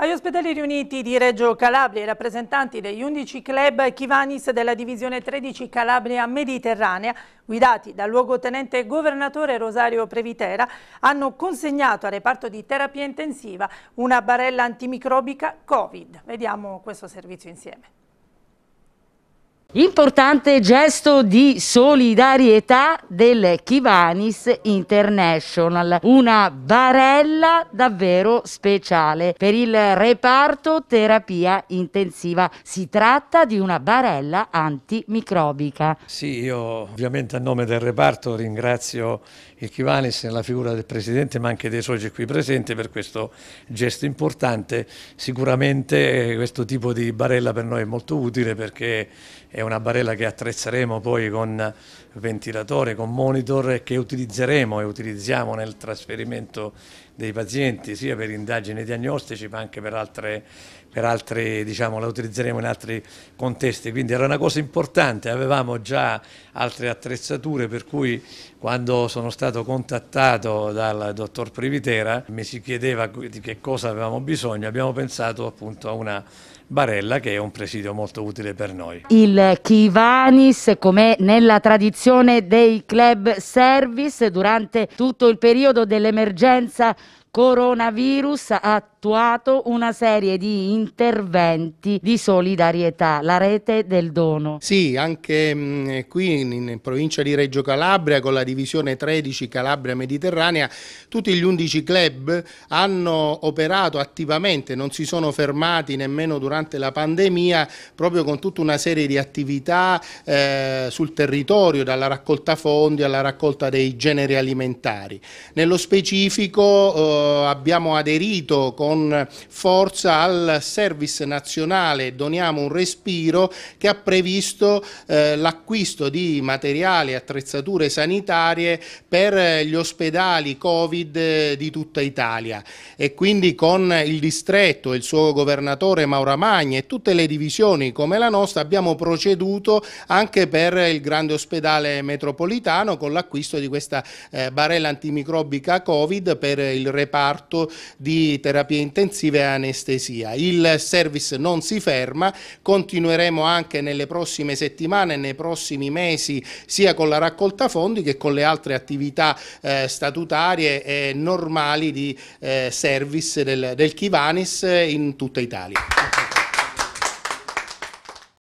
Agli ospedali riuniti di Reggio Calabria i rappresentanti degli 11 club Chivanis della divisione 13 Calabria Mediterranea, guidati dal luogotenente governatore Rosario Previtera, hanno consegnato al reparto di terapia intensiva una barella antimicrobica Covid. Vediamo questo servizio insieme. Importante gesto di solidarietà del Kivanis International, una barella davvero speciale per il reparto terapia intensiva. Si tratta di una barella antimicrobica. Sì, io ovviamente a nome del reparto ringrazio il Kivanis nella figura del Presidente ma anche dei soci qui presenti per questo gesto importante. Sicuramente eh, questo tipo di barella per noi è molto utile perché è una barella che attrezzeremo poi con ventilatore, con monitor che utilizzeremo e utilizziamo nel trasferimento dei pazienti sia per indagini diagnostici ma anche per altre, per altri, diciamo, la utilizzeremo in altri contesti. Quindi era una cosa importante, avevamo già altre attrezzature per cui quando sono stato contattato dal dottor Privitera mi si chiedeva di che cosa avevamo bisogno, abbiamo pensato appunto a una barella che è un presidio molto utile per noi. Il eh, Chivanis, come nella tradizione dei club service durante tutto il periodo dell'emergenza coronavirus ha attuato una serie di interventi di solidarietà, la rete del dono. Sì, anche mh, mm, qui in, in, provincia di Reggio Calabria con la divisione 13 Calabria Mediterranea tutti gli 11 club hanno operato attivamente, non si sono fermati nemmeno durante la pandemia, proprio con tutta una serie di attività eh, sul territorio, dalla raccolta fondi alla raccolta dei generi alimentari. Nello specifico eh, abbiamo aderito con forza al service nazionale Doniamo un respiro che ha previsto eh, l'acquisto di materiali e attrezzature sanitarie per eh, gli ospedali Covid eh, di tutta Italia e quindi con il distretto, il suo governatore Maura Magni e tutte le divisioni come la nostra abbiamo proceduto anche per il grande ospedale metropolitano con l'acquisto di questa eh, barella antimicrobica Covid per il reparto reparto di terapie intensive e anestesia. Il service non si ferma, continueremo anche nelle prossime settimane, nei prossimi mesi, sia con la raccolta fondi che con le altre attività eh, statutarie e normali di eh, service del, del Chivanis in tutta Italia.